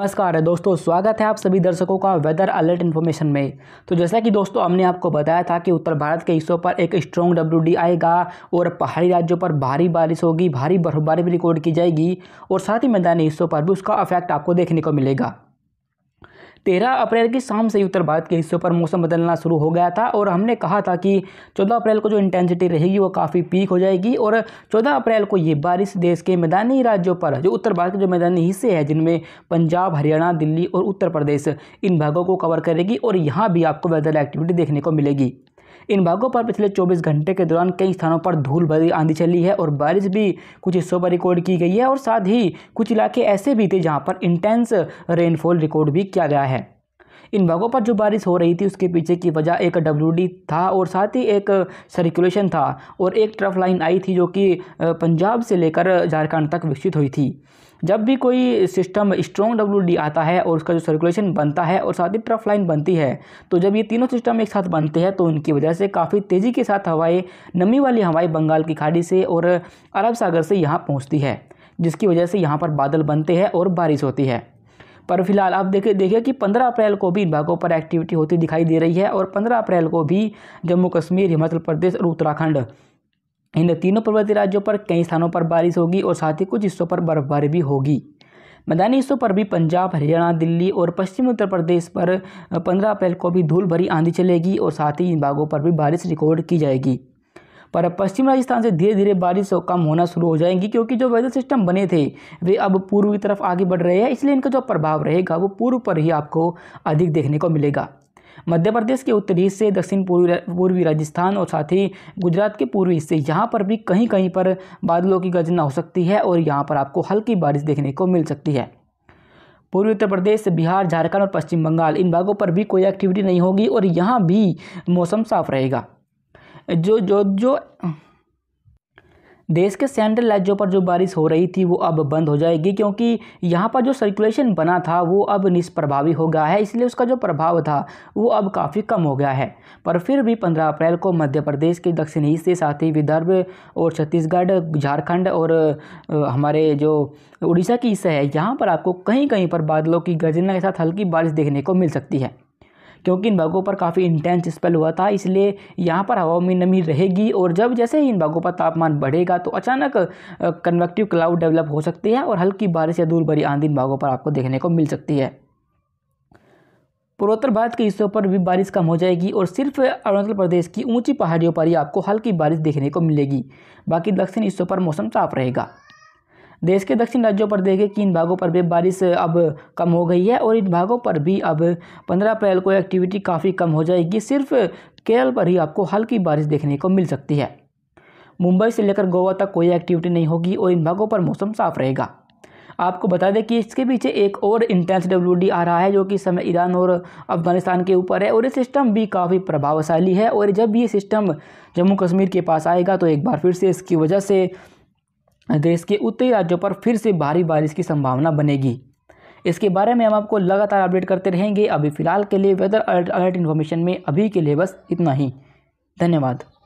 नमस्कार है दोस्तों स्वागत है आप सभी दर्शकों का वेदर अलर्ट इन्फॉर्मेशन में तो जैसा कि दोस्तों हमने आपको बताया था कि उत्तर भारत के हिस्सों पर एक स्ट्रॉन्ग डब्ल्यू आएगा और पहाड़ी राज्यों पर भारी बारिश होगी भारी बर्फबारी भी रिकॉर्ड की जाएगी और साथ ही मैदानी हिस्सों पर भी उसका अफेक्ट आपको देखने को मिलेगा तेरह अप्रैल की शाम से ही उत्तर भारत के हिस्सों पर मौसम बदलना शुरू हो गया था और हमने कहा था कि चौदह अप्रैल को जो इंटेंसिटी रहेगी वो काफ़ी पीक हो जाएगी और चौदह अप्रैल को ये बारिश देश के मैदानी राज्यों पर जो उत्तर भारत के जो मैदानी हिस्से हैं जिनमें पंजाब हरियाणा दिल्ली और उत्तर प्रदेश इन भागों को कवर करेगी और यहाँ भी आपको वेदर एक्टिविटी देखने को मिलेगी इन भागों पर पिछले 24 घंटे के दौरान कई स्थानों पर धूल भरी आंधी चली है और बारिश भी कुछ हिस्सों पर रिकॉर्ड की गई है और साथ ही कुछ इलाके ऐसे भी थे जहाँ पर इंटेंस रेनफॉल रिकॉर्ड भी किया गया है इन भागों पर जो बारिश हो रही थी उसके पीछे की वजह एक डब्ल्यू था और साथ ही एक सर्कुलेशन था और एक ट्रफ लाइन आई थी जो कि पंजाब से लेकर झारखंड तक विकसित हुई थी जब भी कोई सिस्टम स्ट्रॉन्ग डब्ल्यू आता है और उसका जो सर्कुलेशन बनता है और साथ ही ट्रफ लाइन बनती है तो जब ये तीनों सिस्टम एक साथ बनते हैं तो इनकी वजह से काफ़ी तेज़ी के साथ हवाएं नमी वाली हवाएं बंगाल की खाड़ी से और अरब सागर से यहाँ पहुँचती है जिसकी वजह से यहाँ पर बादल बनते हैं और बारिश होती है पर फिलहाल आप देखे देखिए कि 15 अप्रैल को भी इन भागों पर एक्टिविटी होती दिखाई दे रही है और 15 अप्रैल को भी जम्मू कश्मीर हिमाचल प्रदेश और उत्तराखंड इन तीनों पर्वतीय राज्यों पर कई स्थानों पर बारिश होगी और साथ ही कुछ हिस्सों पर बर्फबारी भी होगी मैदानी हिस्सों पर भी पंजाब हरियाणा दिल्ली और पश्चिमी उत्तर प्रदेश पर 15 अप्रैल को भी धूल भरी आंधी चलेगी और साथ ही इन भागों पर भी बारिश रिकॉर्ड की जाएगी पर अब पश्चिम राजस्थान से धीरे धीरे बारिश कम होना शुरू हो जाएंगी क्योंकि जो वेदर सिस्टम बने थे वे अब पूर्व की तरफ आगे बढ़ रहे हैं इसलिए इनका जो प्रभाव रहेगा वो पूर्व पर ही आपको अधिक देखने को मिलेगा मध्य प्रदेश के उत्तरी हिस्से दक्षिण पूर्वी पूर्वी राजस्थान और साथ ही गुजरात के पूर्वी हिस्से यहाँ पर भी कहीं कहीं पर बादलों की गर्जना हो सकती है और यहाँ पर आपको हल्की बारिश देखने को मिल सकती है पूर्वी उत्तर प्रदेश बिहार झारखंड और पश्चिम बंगाल इन भागों पर भी कोई एक्टिविटी नहीं होगी और यहाँ भी मौसम साफ रहेगा जो जो जो देश के सेंट्रल राज्यों पर जो बारिश हो रही थी वो अब बंद हो जाएगी क्योंकि यहाँ पर जो सर्कुलेशन बना था वो अब निष्प्रभावी हो गया है इसलिए उसका जो प्रभाव था वो अब काफ़ी कम हो गया है पर फिर भी 15 अप्रैल को मध्य प्रदेश के दक्षिणी हिस्से साथ ही विदर्भ और छत्तीसगढ़ झारखंड और हमारे जो उड़ीसा की हिस्सा है यहाँ पर आपको कहीं कहीं पर बादलों की गर्जना के साथ हल्की बारिश देखने को मिल सकती है क्योंकि इन भागों पर काफ़ी इंटेंस स्पेल हुआ था इसलिए यहाँ पर हवाओं में नमी रहेगी और जब जैसे ही इन भागों पर तापमान बढ़ेगा तो अचानक कन्वेक्टिव क्लाउड डेवलप हो सकती है और हल्की बारिश या दूर भरी आंधी इन भागों पर आपको देखने को मिल सकती है पूर्वोत्तर भारत के हिस्सों पर भी बारिश कम हो जाएगी और सिर्फ अरुणाचल प्रदेश की ऊंची पहाड़ियों पर ही आपको हल्की बारिश देखने को मिलेगी बाकी दक्षिण हिस्सों पर मौसम साफ रहेगा देश के दक्षिण राज्यों पर देखें कि इन भागों पर भी बारिश अब कम हो गई है और इन भागों पर भी अब 15 अप्रैल को एक्टिविटी काफ़ी कम हो जाएगी सिर्फ केरल पर ही आपको हल्की बारिश देखने को मिल सकती है मुंबई से लेकर गोवा तक कोई एक्टिविटी नहीं होगी और इन भागों पर मौसम साफ रहेगा आपको बता दें कि इसके पीछे एक और इंटेंस डब्ल्यू आ रहा है जो कि समय ईरान और अफगानिस्तान के ऊपर है और ये सिस्टम भी काफ़ी प्रभावशाली है और जब ये सिस्टम जम्मू कश्मीर के पास आएगा तो एक बार फिर से इसकी वजह से देश के उत्तरी राज्यों पर फिर से भारी बारिश की संभावना बनेगी इसके बारे में हम आपको लगातार अपडेट करते रहेंगे अभी फ़िलहाल के लिए वेदर अलर्ट अलर्ट इन्फॉर्मेशन में अभी के लिए बस इतना ही धन्यवाद